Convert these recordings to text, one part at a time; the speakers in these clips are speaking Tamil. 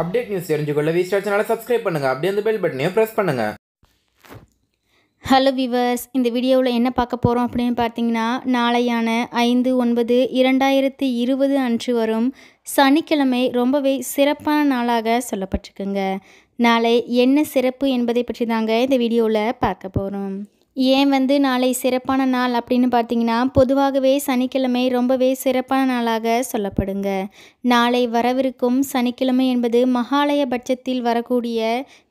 அப்டேட் நியூஸ் தெரிஞ்சுக்கொள்ள வி ஸ்டார் சேனலை சப்ஸ்கிரைப் பண்ணுங்கள் அப்படியே அந்த பெல் பட்டனையும் ப்ரெஸ் பண்ணுங்கள் ஹலோ விவர்ஸ் இந்த வீடியோவில் என்ன பார்க்க போகிறோம் அப்படின்னு பார்த்தீங்கன்னா நாளையான ஐந்து ஒன்பது இரண்டாயிரத்தி இருபது அன்று வரும் சனிக்கிழமை ரொம்பவே சிறப்பான நாளாக சொல்லப்பட்டிருக்குங்க நாளை என்ன சிறப்பு என்பதை பற்றி தாங்க இந்த வீடியோவில் பார்க்க போகிறோம் ஏன் வந்து நாளை சிறப்பான நாள் அப்படின்னு பார்த்தீங்கன்னா பொதுவாகவே சனிக்கிழமை ரொம்பவே சிறப்பான நாளாக சொல்லப்படுங்க நாளை வரவிருக்கும் சனிக்கிழமை என்பது மகாலய பட்சத்தில் வரக்கூடிய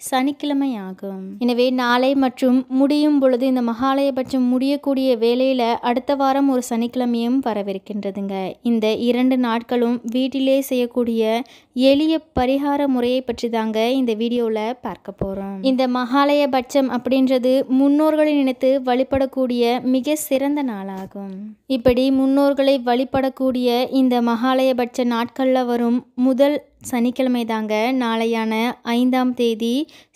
சனிக்கிழமை ஆகும் எனவே நாளை மற்றும் முடியும் பொழுது இந்த மகாலய பட்சம் முடியக்கூடிய வேலையில் அடுத்த வாரம் ஒரு சனிக்கிழமையும் வரவிருக்கின்றதுங்க இந்த இரண்டு நாட்களும் வீட்டிலே செய்யக்கூடிய எளிய பரிகார முறையை பற்றி தாங்க இந்த வீடியோவில் பார்க்க போகிறோம் இந்த மகாலய பட்சம் அப்படின்றது முன்னோர்களின் நினைத்து வழிபடக்கூடிய மிக சிறந்த நாளாகும் இப்படி முன்னோர்களை வழிபடக்கூடிய இந்த மகாலயபட்ச நாட்களில் வரும் முதல் சனிக்கிழமை தாங்க நாளையான ஐந்தாம் தேதி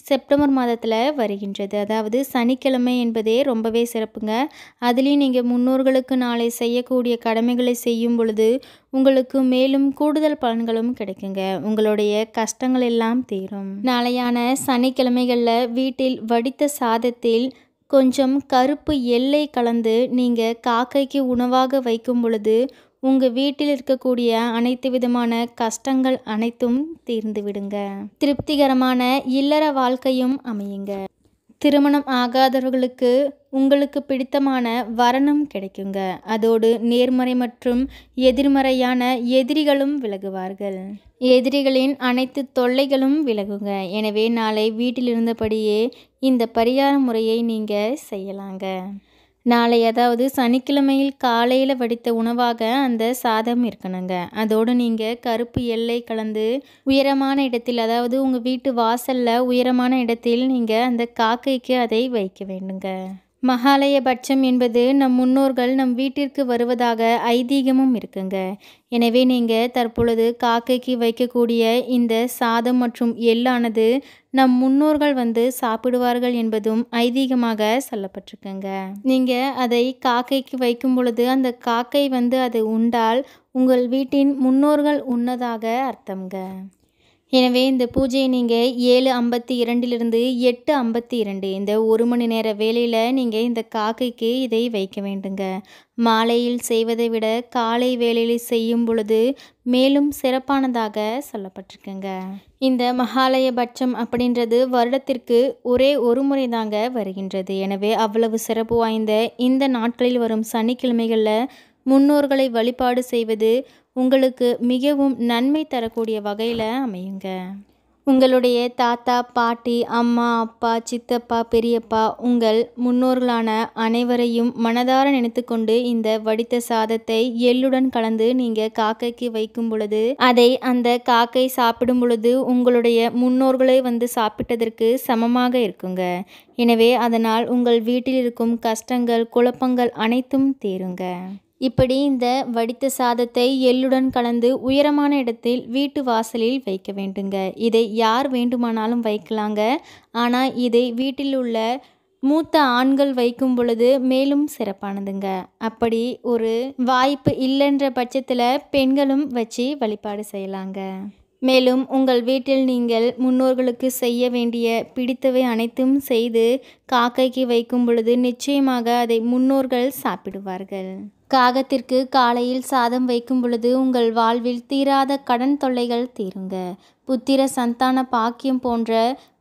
செப்டம்பர் மாதத்தில் வருகின்றது அதாவது சனிக்கிழமை என்பதே ரொம்பவே சிறப்புங்க அதுலேயும் நீங்கள் முன்னோர்களுக்கு நாளை செய்யக்கூடிய கடமைகளை செய்யும் பொழுது உங்களுக்கு மேலும் கூடுதல் பலன்களும் கிடைக்குங்க உங்களுடைய கஷ்டங்கள் எல்லாம் தீரும் நாளையான சனிக்கிழமைகளில் வீட்டில் வடித்த சாதத்தில் கொஞ்சம் கருப்பு எல்லை கலந்து நீங்கள் காக்கைக்கு உணவாக வைக்கும் பொழுது உங்கள் வீட்டில் இருக்கக்கூடிய அனைத்து விதமான கஷ்டங்கள் அனைத்தும் தீர்ந்து விடுங்க திருப்திகரமான இல்லற வாழ்க்கையும் அமையுங்க திருமணம் ஆகாதவர்களுக்கு உங்களுக்கு பிடித்தமான வரணம் கிடைக்குங்க அதோடு நேர்மறை மற்றும் எதிர்மறையான எதிரிகளும் விலகுவார்கள் எதிரிகளின் அனைத்து தொல்லைகளும் விலகுங்க எனவே நாளை வீட்டிலிருந்தபடியே இந்த பரிகார முறையை நீங்கள் செய்யலாங்க நாளை அதாவது சனிக்கிழமையில் காலையில் வடித்த உணவாக அந்த சாதம் இருக்கணுங்க அதோடு நீங்கள் கருப்பு எல்லை கலந்து உயரமான இடத்தில் அதாவது உங்கள் வீட்டு வாசலில் உயரமான இடத்தில் நீங்கள் அந்த காக்கைக்கு அதை வைக்க வேண்டுங்க மகாலயபட்சம் என்பது நம் முன்னோர்கள் நம் வீட்டிற்கு வருவதாக ஐதீகமும் இருக்குங்க எனவே நீங்கள் தற்பொழுது காக்கைக்கு வைக்கக்கூடிய இந்த சாதம் மற்றும் எள்ளானது நம் முன்னோர்கள் வந்து சாப்பிடுவார்கள் என்பதும் ஐதீகமாக சொல்லப்பட்டிருக்குங்க நீங்கள் அதை காக்கைக்கு வைக்கும் பொழுது அந்த காக்கை வந்து அதை உண்டால் உங்கள் வீட்டின் முன்னோர்கள் உண்ணதாக அர்த்தம்ங்க எனவே இந்த பூஜையை நீங்கள் ஏழு ஐம்பத்தி இரண்டிலிருந்து எட்டு ஐம்பத்தி இரண்டு இந்த ஒரு மணி நேர வேலையில் நீங்கள் இந்த காக்கைக்கு இதை வைக்க வேண்டுங்க மாலையில் செய்வதை விட காலை வேலையில் செய்யும் பொழுது மேலும் சிறப்பானதாக சொல்லப்பட்டிருக்குங்க இந்த மகாலய பட்சம் அப்படின்றது வருடத்திற்கு ஒரே ஒரு முறை தாங்க வருகின்றது எனவே அவ்வளவு சிறப்பு வாய்ந்த இந்த நாட்களில் வரும் சனிக்கிழமைகளில் முன்னோர்களை வழிபாடு செய்வது உங்களுக்கு மிகவும் நன்மை தரக்கூடிய வகையில் அமையுங்க உங்களுடைய தாத்தா பாட்டி அம்மா அப்பா சித்தப்பா பெரியப்பா உங்கள் முன்னோர்களான அனைவரையும் மனதார நினைத்துக்கொண்டு இந்த வடித்த சாதத்தை எள்ளுடன் கலந்து நீங்க காக்கைக்கு வைக்கும் பொழுது அதை அந்த காக்கை சாப்பிடும் பொழுது உங்களுடைய முன்னோர்களை வந்து சாப்பிட்டதற்கு சமமாக இருக்குங்க எனவே அதனால் உங்கள் வீட்டில் இருக்கும் கஷ்டங்கள் குழப்பங்கள் அனைத்தும் தீருங்க இப்படி இந்த வடித்த சாதத்தை எள்ளுடன் கலந்து உயரமான இடத்தில் வீட்டு வாசலில் வைக்க வேண்டுங்க இதை யார் வேண்டுமானாலும் வைக்கலாங்க ஆனால் இதை வீட்டில் உள்ள மூத்த ஆண்கள் வைக்கும் பொழுது மேலும் சிறப்பானதுங்க அப்படி ஒரு வாய்ப்பு இல்லைன்ற பட்சத்தில் பெண்களும் வச்சு வழிபாடு செய்யலாங்க மேலும் உங்கள் வீட்டில் நீங்கள் முன்னோர்களுக்கு செய்ய வேண்டிய பிடித்தவை அனைத்தும் செய்து காக்கைக்கு வைக்கும் பொழுது நிச்சயமாக அதை முன்னோர்கள் சாப்பிடுவார்கள் காகத்திற்கு காலையில் சாதம் வைக்கும் பொழுது உங்கள் வாழ்வில் தீராத கடன் தொல்லைகள் தீருங்க புத்திர சந்தான பாக்கியம் போன்ற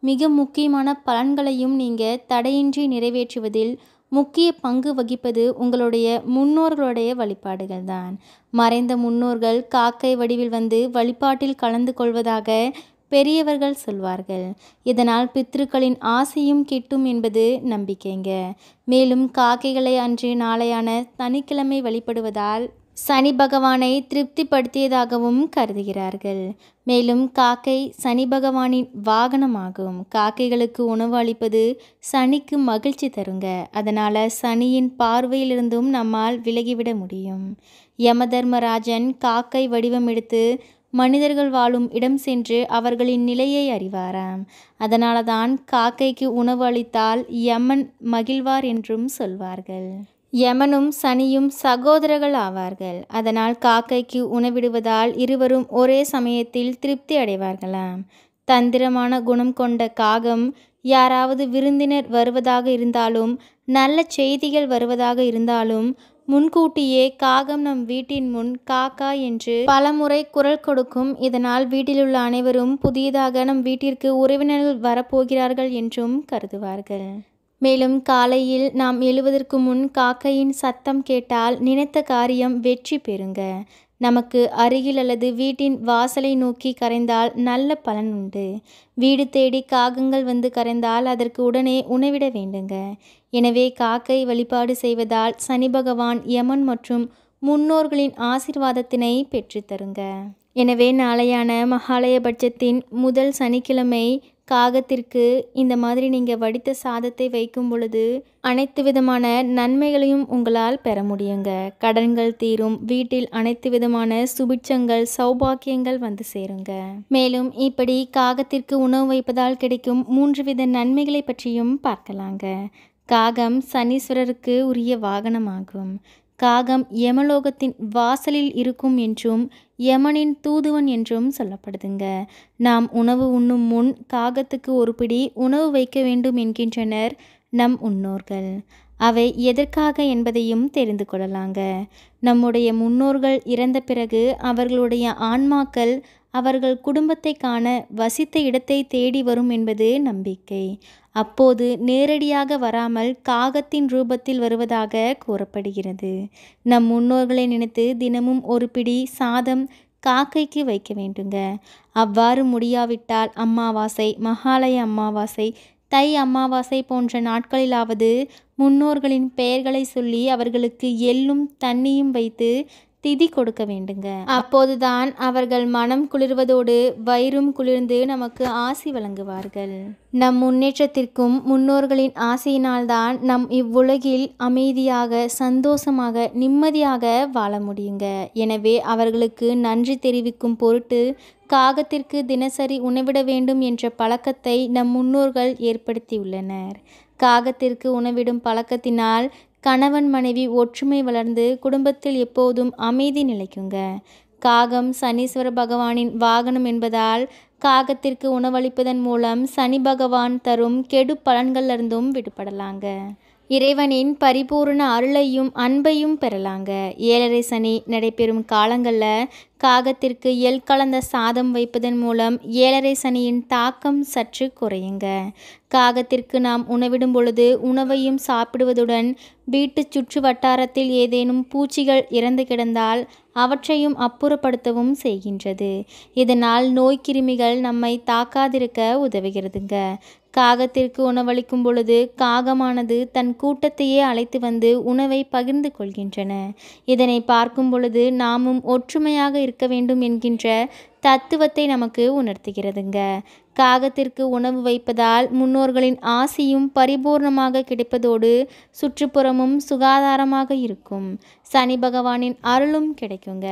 மிக முக்கியமான பலன்களையும் நீங்கள் தடையின்றி நிறைவேற்றுவதில் முக்கிய பங்கு வகிப்பது உங்களுடைய முன்னோர்களுடைய வழிபாடுகள் தான் மறைந்த முன்னோர்கள் காக்கை வடிவில் வந்து வழிபாட்டில் கலந்து கொள்வதாக பெரியவர்கள் சொல்வார்கள் இதனால் பித்ருக்களின் ஆசையும் கிட்டும் என்பது நம்பிக்கைங்க மேலும் காக்கைகளை அன்று நாளையான சனிக்கிழமை வழிபடுவதால் சனி பகவானை திருப்திப்படுத்தியதாகவும் கருதுகிறார்கள் மேலும் காக்கை சனி பகவானின் வாகனமாகும் காக்கைகளுக்கு உணவு அளிப்பது சனிக்கு மகிழ்ச்சி தருங்க அதனால் சனியின் பார்வையிலிருந்தும் நம்மால் விலகிவிட முடியும் யமதர்மராஜன் காக்கை வடிவம் எடுத்து மனிதர்கள் வாழும் இடம் சென்று அவர்களின் நிலையை அறிவாராம் அதனால தான் காக்கைக்கு உணவு அளித்தால் யமன் மகிழ்வார் என்றும் சொல்வார்கள் யமனும் சனியும் சகோதரர்கள் ஆவார்கள் அதனால் காக்கைக்கு உணவிடுவதால் இருவரும் ஒரே சமயத்தில் திருப்தி அடைவார்களாம் தந்திரமான குணம் கொண்ட காகம் யாராவது விருந்தினர் வருவதாக இருந்தாலும் நல்ல செய்திகள் வருவதாக இருந்தாலும் முன்கூட்டியே காகம் நம் வீட்டின் முன் காக்கா என்று பலமுறை குரல் கொடுக்கும் இதனால் வீட்டிலுள்ள அனைவரும் புதியதாக நம் வீட்டிற்கு உறவினர்கள் வரப்போகிறார்கள் என்றும் கருதுவார்கள் மேலும் காலையில் நாம் எழுவதற்கு முன் காக்கையின் சத்தம் கேட்டால் நினைத்த காரியம் வெற்றி பெறுங்க நமக்கு அருகில் அல்லது வீட்டின் வாசலை நோக்கி கரைந்தால் நல்ல பலன் உண்டு வீடு தேடி காகங்கள் வந்து கரைந்தால் அதற்கு உடனே உணவிட வேண்டுங்க எனவே காக்கை வழிபாடு செய்வதால் சனி பகவான் யமன் மற்றும் முன்னோர்களின் ஆசிர்வாதத்தினை பெற்றுத்தருங்க எனவே நாளையான மகாலயபட்சத்தின் முதல் சனிக்கிழமை காகத்திற்கு இந்த மாதிரி நீங்கள் வடித்த சாதத்தை வைக்கும் பொழுது அனைத்து விதமான நன்மைகளையும் உங்களால் பெற முடியுங்க கடன்கள் தீரும் வீட்டில் அனைத்து விதமான சுபிட்சங்கள் சௌபாக்கியங்கள் வந்து சேருங்க மேலும் இப்படி காகத்திற்கு உணவு வைப்பதால் கிடைக்கும் மூன்று வித நன்மைகளை பற்றியும் பார்க்கலாங்க காகம் சனீஸ்வரருக்கு உரிய வாகனமாகும் காகம் யமலோகத்தின் வாசலில் இருக்கும் என்றும் யமனின் தூதுவன் என்றும் சொல்லப்படுதுங்க நாம் உணவு உண்ணும் முன் காகத்துக்கு ஒரு பிடி உணவு வைக்க வேண்டும் என்கின்றனர் நம் முன்னோர்கள் அவை எதற்காக என்பதையும் தெரிந்து கொள்ளலாங்க நம்முடைய முன்னோர்கள் இறந்த பிறகு அவர்களுடைய ஆன்மாக்கள் அவர்கள் குடும்பத்தை காண வசித்த இடத்தை தேடி வரும் என்பது நம்பிக்கை அப்போது நேரடியாக வராமல் காகத்தின் ரூபத்தில் வருவதாக கூறப்படுகிறது நம் முன்னோர்களை நினைத்து தினமும் ஒரு பிடி சாதம் காக்கைக்கு வைக்க வேண்டுங்க அவ்வாறு முடியாவிட்டால் அம்மாவாசை மகாலய அம்மாவாசை தை அம்மாவாசை போன்ற நாட்களிலாவது முன்னோர்களின் பெயர்களை சொல்லி அவர்களுக்கு எள்ளும் தண்ணியும் வைத்து திதி கொடுக்க வேண்டுங்க அப்போதுதான் அவர்கள் மனம் குளிர்வதோடு வயிறும் குளிர்ந்து நமக்கு ஆசி வழங்குவார்கள் நம் முன்னேற்றத்திற்கும் முன்னோர்களின் ஆசையினால்தான் நம் இவ்வுலகில் அமைதியாக சந்தோஷமாக நிம்மதியாக வாழ முடியுங்க எனவே அவர்களுக்கு நன்றி தெரிவிக்கும் பொருட்டு காகத்திற்கு தினசரி உணவிட வேண்டும் என்ற பழக்கத்தை நம் முன்னோர்கள் ஏற்படுத்தியுள்ளனர் காகத்திற்கு உணவிடும் பழக்கத்தினால் கணவன் மனைவி ஒற்றுமை வளர்ந்து குடும்பத்தில் எப்போதும் அமைதி நிலைக்குங்க காகம் சனீஸ்வர பகவானின் வாகனம் என்பதால் காகத்திற்கு உணவளிப்பதன் மூலம் சனி பகவான் தரும் கெடு பலன்களிலிருந்தும் விடுபடலாங்க இறைவனின் பரிபூர்ண அருளையும் அன்பையும் பெறலாங்க ஏழரை சனி நடைபெறும் காலங்களில் காகத்திற்கு எல் கலந்த சாதம் வைப்பதன் மூலம் ஏழரை சனியின் தாக்கம் சற்று குறையுங்க காகத்திற்கு நாம் உணவிடும் பொழுது உணவையும் சாப்பிடுவதுடன் வீட்டு சுற்று வட்டாரத்தில் ஏதேனும் பூச்சிகள் இறந்து கிடந்தால் அவற்றையும் அப்புறப்படுத்தவும் செய்கின்றது இதனால் நோய் கிருமிகள் நம்மை தாக்காதிருக்க உதவுகிறதுங்க காகத்திற்கு உணவளிக்கும் பொழுது காகமானது தன் கூட்டத்தையே அழைத்து வந்து உணவை பகிர்ந்து கொள்கின்றன இதனை பார்க்கும் பொழுது நாமும் ஒற்றுமையாக இருக்க வேண்டும் என்கின்ற தத்துவத்தை நமக்கு உணர்த்துகிறதுங்க காகத்திற்கு உணவு வைப்பதால் முன்னோர்களின் ஆசியும் பரிபூர்ணமாக கிடைப்பதோடு சுற்றுப்புறமும் சுகாதாரமாக இருக்கும் சனி பகவானின் அருளும் கிடைக்குங்க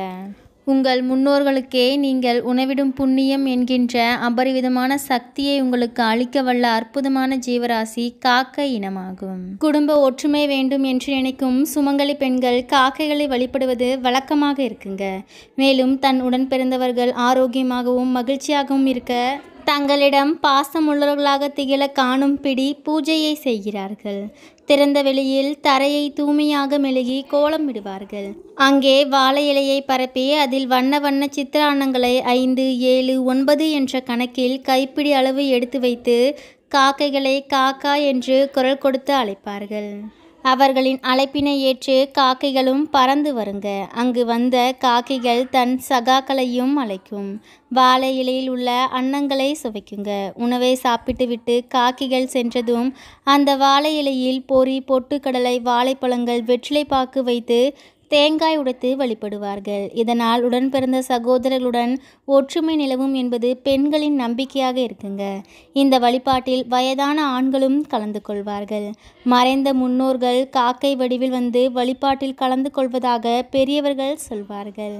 உங்கள் முன்னோர்களுக்கே நீங்கள் உணவிடும் புண்ணியம் என்கின்ற அபரிவிதமான சக்தியை உங்களுக்கு அளிக்க வல்ல அற்புதமான ஜீவராசி காக்கை இனமாகும் குடும்ப ஒற்றுமை வேண்டும் என்று நினைக்கும் சுமங்கலி பெண்கள் காக்கைகளை வழிபடுவது வழக்கமாக இருக்குங்க மேலும் தன் உடன் பிறந்தவர்கள் ஆரோக்கியமாகவும் மகிழ்ச்சியாகவும் இருக்க தங்களிடம் பாசமுள்ளவர்களாக திகழ காணும் பிடி பூஜையை செய்கிறார்கள் திறந்த வெளியில் தரையை தூய்மையாக மெழுகி கோலம் விடுவார்கள் அங்கே வாழை இலையை பரப்பி அதில் வண்ண வண்ண சித்திரானங்களை ஐந்து ஏழு ஒன்பது என்ற கணக்கில் கைப்பிடி அளவு எடுத்து வைத்து காக்கைகளை காக்கா என்று குரல் கொடுத்து அழைப்பார்கள் அவர்களின் அழைப்பினை ஏற்று காக்கைகளும் பறந்து வருங்க அங்கு வந்த காக்கைகள் தன் சகாக்களையும் அழைக்கும் வாழை இலையில் உள்ள அன்னங்களை சுவைக்குங்க உணவை சாப்பிட்டுவிட்டு காக்கைகள் சென்றதும் அந்த வாழை இலையில் பொறி பொட்டுக்கடலை வாழைப்பழங்கள் வெற்றிலை பாக்கு வைத்து தேங்காய் உடைத்து வழிபடுவார்கள் இதனால் உடன் பிறந்த சகோதரர்களுடன் ஒற்றுமை நிலவும் என்பது பெண்களின் நம்பிக்கையாக இருக்குங்க இந்த வழிபாட்டில் வயதான ஆண்களும் கலந்து கொள்வார்கள் மறைந்த முன்னோர்கள் காக்கை வடிவில் வந்து வழிபாட்டில் கலந்து கொள்வதாக பெரியவர்கள் சொல்வார்கள்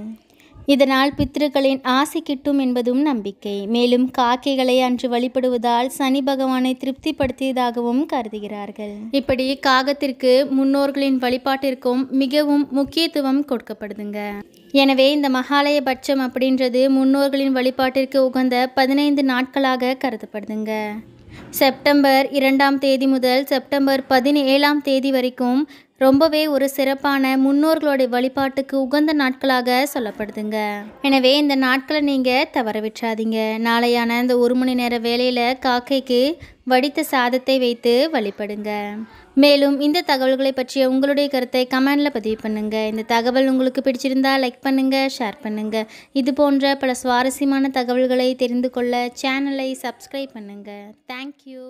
இதனால் பித்ருக்களின் ஆசை கிட்டும் என்பதும் நம்பிக்கை மேலும் காக்கைகளை அன்று வழிபடுவதால் சனி பகவானை திருப்திப்படுத்தியதாகவும் கருதுகிறார்கள் இப்படி காகத்திற்கு முன்னோர்களின் வழிபாட்டிற்கும் மிகவும் முக்கியத்துவம் கொடுக்கப்படுதுங்க எனவே இந்த மகாலய பட்சம் அப்படின்றது முன்னோர்களின் வழிபாட்டிற்கு உகந்த பதினைந்து நாட்களாக கருதப்படுதுங்க செப்டம்பர் இரண்டாம் தேதி முதல் செப்டம்பர் பதினேழாம் தேதி வரைக்கும் ரொம்பவே ஒரு சிறப்பான முன்னோர்களுடைய வழிபாட்டுக்கு உகந்த நாட்களாக சொல்லப்படுதுங்க எனவே இந்த நாட்களை நீங்கள் தவற விட்டுறாதீங்க நாளையான இந்த ஒரு மணி நேர வேலையில் காக்கைக்கு வடித்த சாதத்தை வைத்து வழிபடுங்க மேலும் இந்த தகவல்களை பற்றிய உங்களுடைய கருத்தை கமெண்டில் பதிவு பண்ணுங்கள் இந்த தகவல் உங்களுக்கு பிடிச்சிருந்தா லைக் பண்ணுங்கள் ஷேர் பண்ணுங்கள் இது போன்ற பல சுவாரஸ்யமான தகவல்களை தெரிந்து கொள்ள சேனலை சப்ஸ்கிரைப் பண்ணுங்கள் தேங்க்யூ